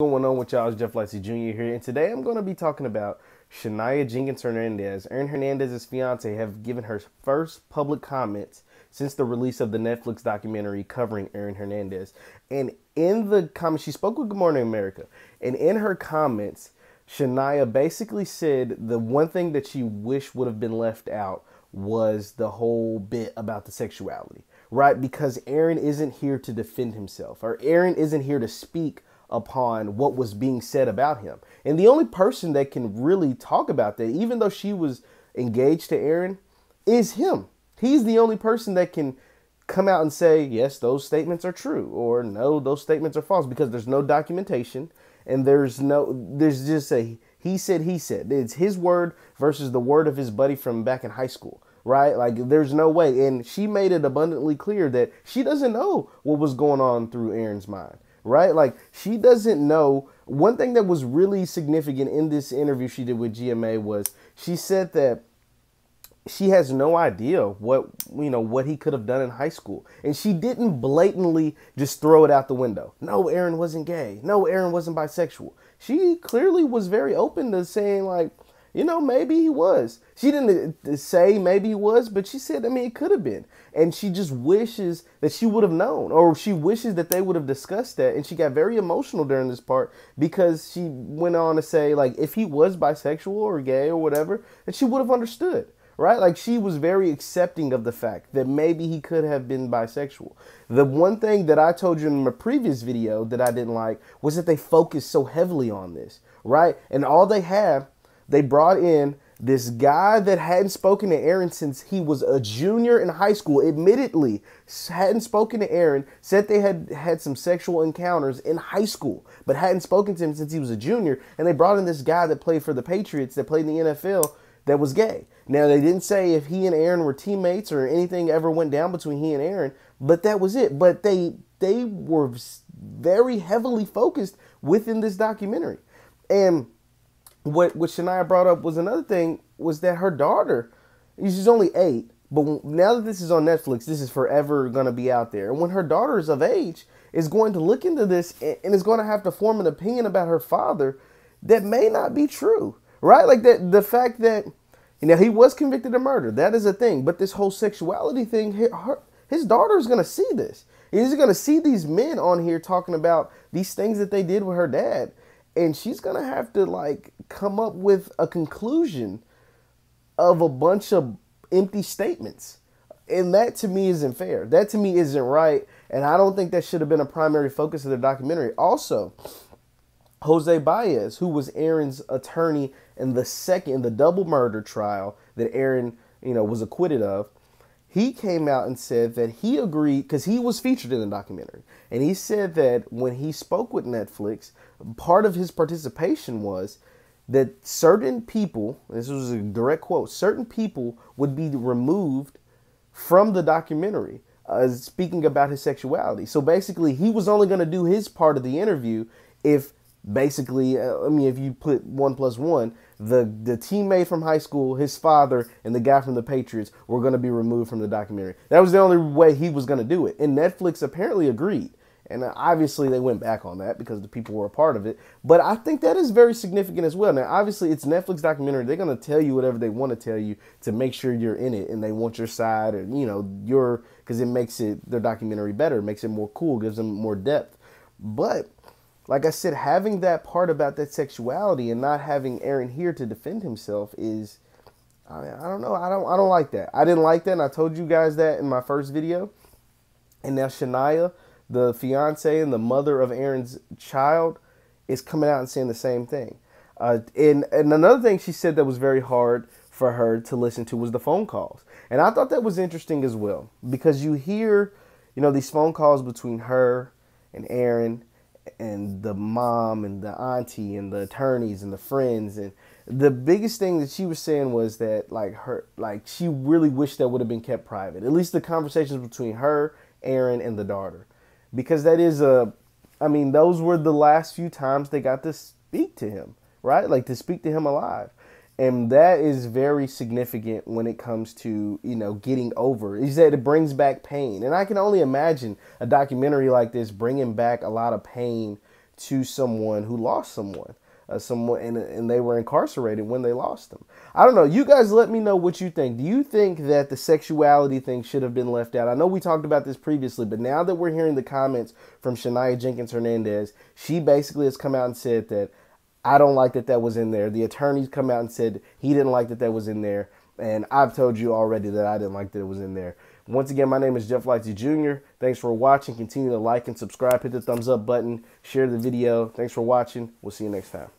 going on with y'all? It's Jeff Lacey Jr. here, and today I'm going to be talking about Shania Jenkins Hernandez. Erin Hernandez's fiance have given her first public comments since the release of the Netflix documentary covering Erin Hernandez. And in the comments, she spoke with Good Morning America, and in her comments, Shania basically said the one thing that she wished would have been left out was the whole bit about the sexuality, right? Because Aaron isn't here to defend himself, or Aaron isn't here to speak upon what was being said about him. And the only person that can really talk about that, even though she was engaged to Aaron, is him. He's the only person that can come out and say, yes, those statements are true, or no, those statements are false, because there's no documentation and there's no, there's just a he said, he said. It's his word versus the word of his buddy from back in high school right? Like there's no way. And she made it abundantly clear that she doesn't know what was going on through Aaron's mind right? Like she doesn't know. One thing that was really significant in this interview she did with GMA was she said that she has no idea what you know what he could have done in high school and she didn't blatantly just throw it out the window no aaron wasn't gay no aaron wasn't bisexual she clearly was very open to saying like you know, maybe he was. She didn't uh, uh, say maybe he was, but she said, I mean, it could have been. And she just wishes that she would have known, or she wishes that they would have discussed that. And she got very emotional during this part because she went on to say, like, if he was bisexual or gay or whatever, that she would have understood right? Like she was very accepting of the fact that maybe he could have been bisexual. The one thing that I told you in my previous video that I didn't like was that they focused so heavily on this, right? And all they have they brought in this guy that hadn't spoken to Aaron since he was a junior in high school, admittedly, hadn't spoken to Aaron, said they had had some sexual encounters in high school, but hadn't spoken to him since he was a junior. And they brought in this guy that played for the Patriots, that played in the NFL, that was gay. Now, they didn't say if he and Aaron were teammates or anything ever went down between he and Aaron, but that was it. But they, they were very heavily focused within this documentary. And what what Shania brought up was another thing was that her daughter, she's only eight, but now that this is on Netflix, this is forever going to be out there. And when her daughter is of age, is going to look into this and is going to have to form an opinion about her father that may not be true, right? Like that the fact that you know he was convicted of murder, that is a thing. But this whole sexuality thing, her, his daughter is going to see this. He's going to see these men on here talking about these things that they did with her dad and she's gonna have to like come up with a conclusion of a bunch of empty statements and that to me isn't fair that to me isn't right and i don't think that should have been a primary focus of the documentary also jose baez who was aaron's attorney in the second in the double murder trial that aaron you know was acquitted of he came out and said that he agreed because he was featured in the documentary and he said that when he spoke with netflix part of his participation was that certain people this was a direct quote certain people would be removed from the documentary uh, speaking about his sexuality so basically he was only going to do his part of the interview if basically, uh, I mean, if you put one plus one, the the teammate from high school, his father, and the guy from the Patriots were going to be removed from the documentary. That was the only way he was going to do it, and Netflix apparently agreed. And uh, obviously, they went back on that because the people were a part of it. But I think that is very significant as well. Now, obviously, it's Netflix documentary. They're going to tell you whatever they want to tell you to make sure you're in it, and they want your side, and you know, your because it makes it their documentary better, makes it more cool, gives them more depth. But like I said, having that part about that sexuality and not having Aaron here to defend himself is, I, mean, I don't know, I don't, I don't like that. I didn't like that, and I told you guys that in my first video. And now Shania, the fiance and the mother of Aaron's child, is coming out and saying the same thing. Uh, and and another thing she said that was very hard for her to listen to was the phone calls, and I thought that was interesting as well because you hear, you know, these phone calls between her and Aaron and the mom and the auntie and the attorneys and the friends and the biggest thing that she was saying was that like her like she really wished that would have been kept private at least the conversations between her aaron and the daughter because that is a i mean those were the last few times they got to speak to him right like to speak to him alive and that is very significant when it comes to you know getting over he said it brings back pain and i can only imagine a documentary like this bringing back a lot of pain to someone who lost someone uh, someone and, and they were incarcerated when they lost them i don't know you guys let me know what you think do you think that the sexuality thing should have been left out i know we talked about this previously but now that we're hearing the comments from shania jenkins hernandez she basically has come out and said that I don't like that that was in there. The attorneys come out and said he didn't like that that was in there. And I've told you already that I didn't like that it was in there. Once again, my name is Jeff Lightsey Jr. Thanks for watching. Continue to like and subscribe. Hit the thumbs up button. Share the video. Thanks for watching. We'll see you next time.